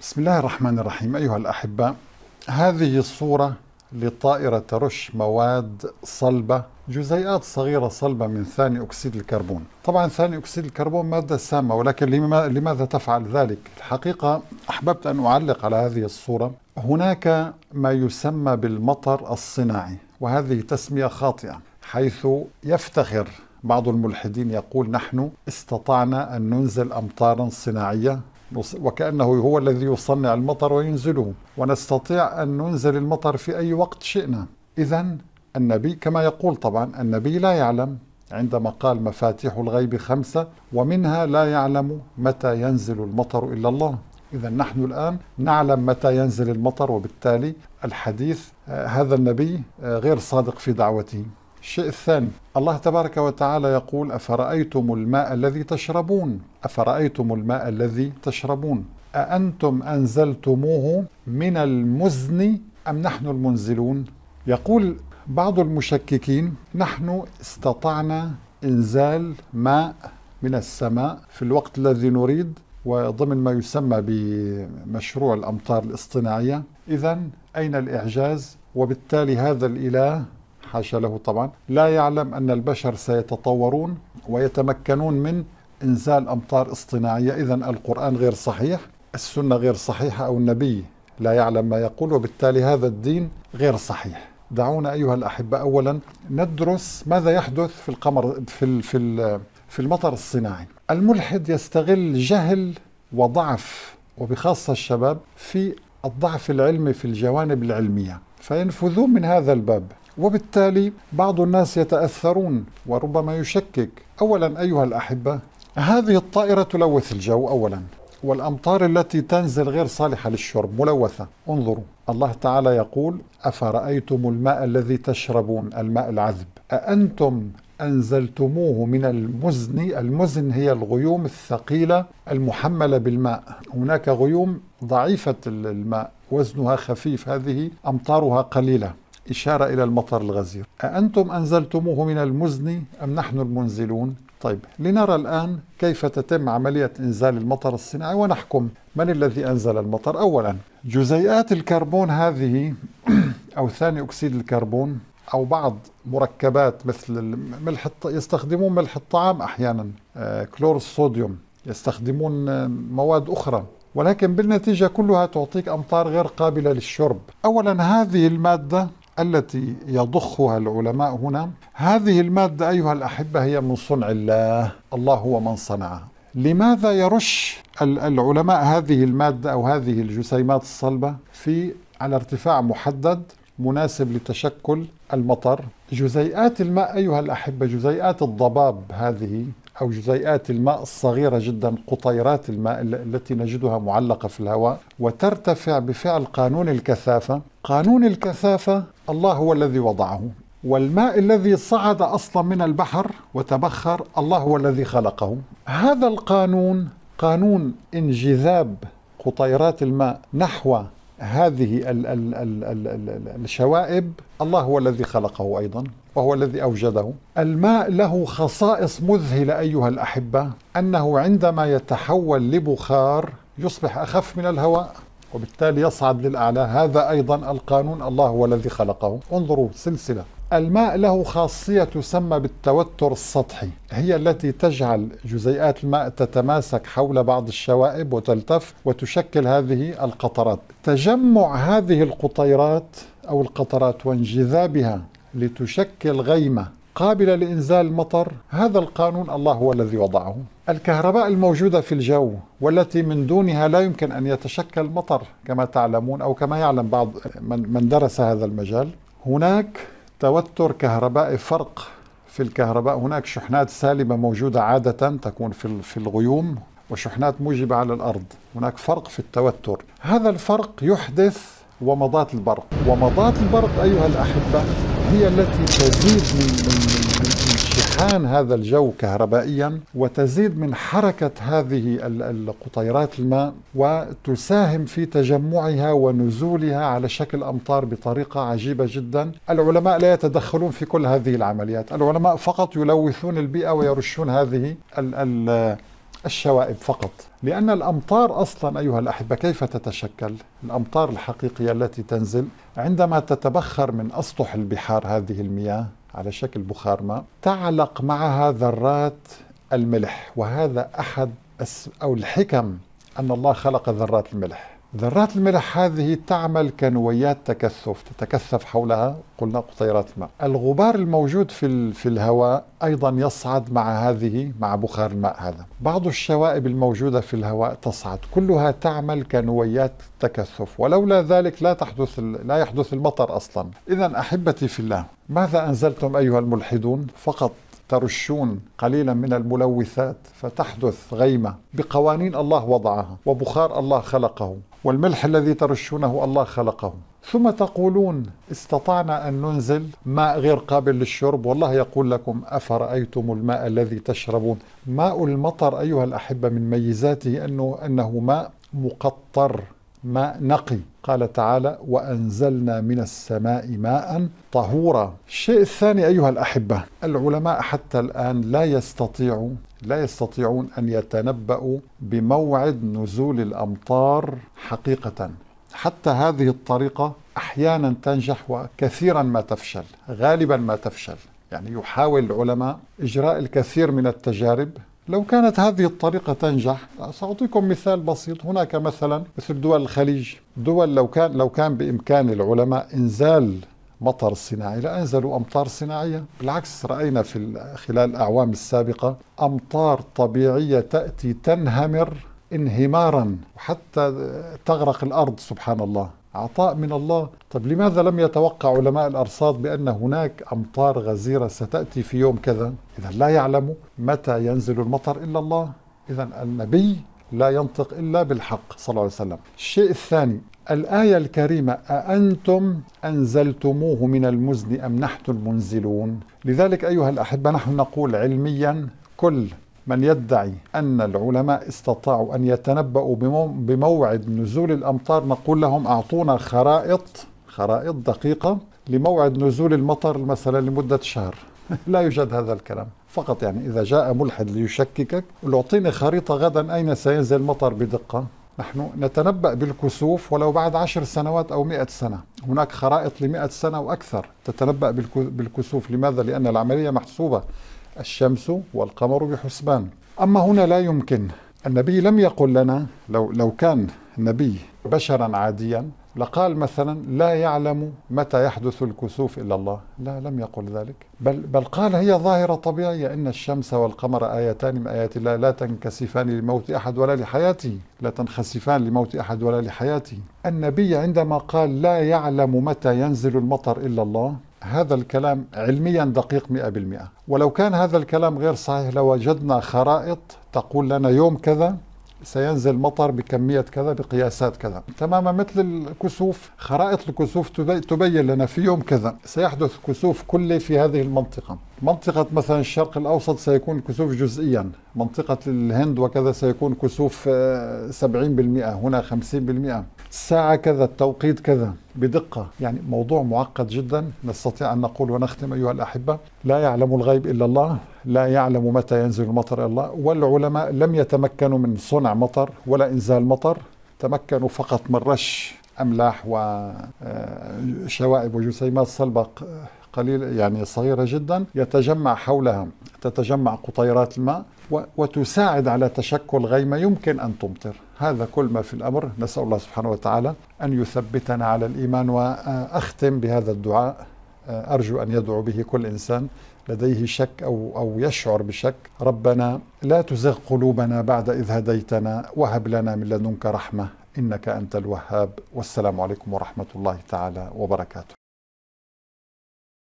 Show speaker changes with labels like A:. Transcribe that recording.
A: بسم الله الرحمن الرحيم أيها الأحبة هذه الصورة لطائرة ترش مواد صلبة جزيئات صغيرة صلبة من ثاني أكسيد الكربون طبعا ثاني أكسيد الكربون مادة سامة ولكن لماذا تفعل ذلك؟ الحقيقة أحببت أن أعلق على هذه الصورة هناك ما يسمى بالمطر الصناعي وهذه تسمية خاطئة حيث يفتخر بعض الملحدين يقول نحن استطعنا أن ننزل أمطارا صناعية وكأنه هو الذي يصنع المطر وينزله ونستطيع أن ننزل المطر في أي وقت شئنا إذا النبي كما يقول طبعا النبي لا يعلم عندما قال مفاتيح الغيب خمسة ومنها لا يعلم متى ينزل المطر إلا الله إذا نحن الآن نعلم متى ينزل المطر وبالتالي الحديث آه، هذا النبي آه، غير صادق في دعوته الشيء الثاني الله تبارك وتعالى يقول أفرأيتم الماء الذي تشربون أفرأيتم الماء الذي تشربون أأنتم أنزلتموه من المزن أم نحن المنزلون يقول بعض المشككين نحن استطعنا إنزال ماء من السماء في الوقت الذي نريد وضمن ما يسمى بمشروع الأمطار الاصطناعية إذا أين الإعجاز وبالتالي هذا الإله حاشا له طبعا لا يعلم أن البشر سيتطورون ويتمكنون من إنزال أمطار اصطناعية إذا القرآن غير صحيح السنة غير صحيحة أو النبي لا يعلم ما يقول وبالتالي هذا الدين غير صحيح دعونا أيها الأحبة أولا ندرس ماذا يحدث في القمر في في في المطر الصناعي الملحد يستغل جهل وضعف وبخاصة الشباب في الضعف العلمي في الجوانب العلمية فينفذون من هذا الباب وبالتالي بعض الناس يتاثرون وربما يشكك اولا ايها الاحبه هذه الطائره تلوث الجو اولا والامطار التي تنزل غير صالحه للشرب ملوثه انظروا الله تعالى يقول افرايتم الماء الذي تشربون الماء العذب اانتم أنزلتموه من المزن المزن هي الغيوم الثقيلة المحملة بالماء هناك غيوم ضعيفة الماء وزنها خفيف هذه أمطارها قليلة إشارة إلى المطر الغزير أأنتم أنزلتموه من المزن أم نحن المنزلون؟ طيب لنرى الآن كيف تتم عملية إنزال المطر الصناعي ونحكم من الذي أنزل المطر أولا جزيئات الكربون هذه أو ثاني أكسيد الكربون أو بعض مركبات مثل ملح يستخدمون ملح الطعام أحيانا آه، كلور الصوديوم يستخدمون آه، مواد أخرى ولكن بالنتيجة كلها تعطيك أمطار غير قابلة للشرب أولا هذه المادة التي يضخها العلماء هنا هذه المادة أيها الأحبة هي من صنع الله الله هو من صنعها لماذا يرش العلماء هذه المادة أو هذه الجسيمات الصلبة في على ارتفاع محدد مناسب لتشكل المطر جزيئات الماء أيها الأحبة جزيئات الضباب هذه أو جزيئات الماء الصغيرة جدا قطيرات الماء التي نجدها معلقة في الهواء وترتفع بفعل قانون الكثافة قانون الكثافة الله هو الذي وضعه والماء الذي صعد أصلا من البحر وتبخر الله هو الذي خلقه هذا القانون قانون انجذاب قطيرات الماء نحو هذه الـ الـ الـ الـ الـ الشوائب الله هو الذي خلقه ايضا وهو الذي اوجده. الماء له خصائص مذهله ايها الاحبه انه عندما يتحول لبخار يصبح اخف من الهواء وبالتالي يصعد للاعلى، هذا ايضا القانون الله هو الذي خلقه. انظروا سلسله الماء له خاصية تسمى بالتوتر السطحي هي التي تجعل جزيئات الماء تتماسك حول بعض الشوائب وتلتف وتشكل هذه القطرات تجمع هذه القطيرات أو القطرات وانجذابها لتشكل غيمة قابلة لإنزال المطر هذا القانون الله هو الذي وضعه الكهرباء الموجودة في الجو والتي من دونها لا يمكن أن يتشكل مطر كما تعلمون أو كما يعلم بعض من درس هذا المجال هناك توتر كهربائي فرق في الكهرباء هناك شحنات سالبة موجودة عادة تكون في في الغيوم وشحنات موجبة على الأرض هناك فرق في التوتر هذا الفرق يحدث ومضات البرق ومضات البرق أيها الأحبة هي التي تزيد من, من, من من, شحان هذا الجو كهربائيا وتزيد من حركة هذه القطيرات الماء وتساهم في تجمعها ونزولها على شكل أمطار بطريقة عجيبة جدا العلماء لا يتدخلون في كل هذه العمليات العلماء فقط يلوثون البيئة ويرشون هذه ال ال الشوائب فقط لأن الأمطار أصلا أيها الأحبة كيف تتشكل؟ الأمطار الحقيقية التي تنزل عندما تتبخر من أسطح البحار هذه المياه على شكل بخار ماء تعلق معها ذرات الملح وهذا أحد أو الحكم أن الله خلق ذرات الملح ذرات الملح هذه تعمل كنويات تكثف تتكثف حولها قلنا قطيرات ماء الغبار الموجود في, في الهواء أيضا يصعد مع هذه مع بخار الماء هذا بعض الشوائب الموجودة في الهواء تصعد كلها تعمل كنويات تكثف ولولا ذلك لا تحدث لا يحدث المطر أصلا إذا أحبتي في الله ماذا أنزلتم أيها الملحدون فقط ترشون قليلا من الملوثات فتحدث غيمة بقوانين الله وضعها وبخار الله خلقه والملح الذي ترشونه الله خلقه ثم تقولون استطعنا أن ننزل ماء غير قابل للشرب والله يقول لكم أفرأيتم الماء الذي تشربون ماء المطر أيها الأحبة من ميزاته أنه, أنه ماء مقطر ماء نقي قال تعالى وأنزلنا من السماء ماء طهورا الشيء الثاني أيها الأحبة العلماء حتى الآن لا يستطيعوا لا يستطيعون أن يتنبأوا بموعد نزول الأمطار حقيقة حتى هذه الطريقة أحيانا تنجح وكثيرا ما تفشل غالبا ما تفشل يعني يحاول العلماء إجراء الكثير من التجارب لو كانت هذه الطريقة تنجح سأعطيكم مثال بسيط هناك مثلا مثل دول الخليج دول لو كان لو كان بإمكان العلماء إنزال مطر صناعي لأنزلوا أمطار صناعية بالعكس رأينا في خلال الأعوام السابقة أمطار طبيعية تأتي تنهمر انهمارا وحتى تغرق الأرض سبحان الله عطاء من الله طب لماذا لم يتوقع علماء الأرصاد بأن هناك أمطار غزيرة ستأتي في يوم كذا إذا لا يعلم متى ينزل المطر إلا الله إذا النبي لا ينطق إلا بالحق صلى الله عليه وسلم الشيء الثاني الآية الكريمة أأنتم أنزلتموه من المزن أم نحن المنزلون لذلك أيها الأحبة نحن نقول علميا كل من يدعي أن العلماء استطاعوا أن يتنبأوا بموعد نزول الأمطار نقول لهم أعطونا خرائط خرائط دقيقة لموعد نزول المطر مثلا لمدة شهر لا يوجد هذا الكلام فقط يعني إذا جاء ملحد ليشككك أعطيني خريطة غدا أين سينزل المطر بدقة نحن نتنبأ بالكسوف ولو بعد عشر سنوات أو مئة سنة هناك خرائط لمئة سنة وأكثر تتنبأ بالكسوف لماذا؟ لأن العملية محسوبة الشمس والقمر بحسبان أما هنا لا يمكن النبي لم يقل لنا لو, لو كان النبي بشرا عاديا لقال مثلا لا يعلم متى يحدث الكسوف الا الله، لا لم يقل ذلك، بل بل قال هي ظاهره طبيعيه ان الشمس والقمر ايتان من ايات الله لا تنكسفان لموت احد ولا لحياته، لا تنخسفان لموت احد ولا لحياته. النبي عندما قال لا يعلم متى ينزل المطر الا الله، هذا الكلام علميا دقيق 100% ولو كان هذا الكلام غير صحيح لوجدنا خرائط تقول لنا يوم كذا سينزل مطر بكمية كذا بقياسات كذا تماما مثل الكسوف خرائط الكسوف تبين لنا في يوم كذا سيحدث كسوف كلي في هذه المنطقة منطقة مثلا الشرق الأوسط سيكون كسوف جزئيا منطقة الهند وكذا سيكون كسوف 70% آه، هنا 50% الساعة كذا التوقيت كذا بدقة يعني موضوع معقد جدا نستطيع أن نقول ونختم أيها الأحبة لا يعلم الغيب إلا الله لا يعلم متى ينزل المطر إلا الله والعلماء لم يتمكنوا من صنع مطر ولا إنزال مطر تمكنوا فقط من رش أملاح وشوائب آه، وجسيمات صلبة قليل يعني صغيرة جدا يتجمع حولها تتجمع قطيرات الماء وتساعد على تشكل غيمة يمكن أن تمطر هذا كل ما في الأمر نسأل الله سبحانه وتعالى أن يثبتنا على الإيمان وأختم بهذا الدعاء أرجو أن يدعو به كل إنسان لديه شك أو, أو يشعر بشك ربنا لا تزغ قلوبنا بعد إذ هديتنا وهب لنا من لدنك رحمة إنك أنت الوهاب والسلام عليكم ورحمة الله تعالى وبركاته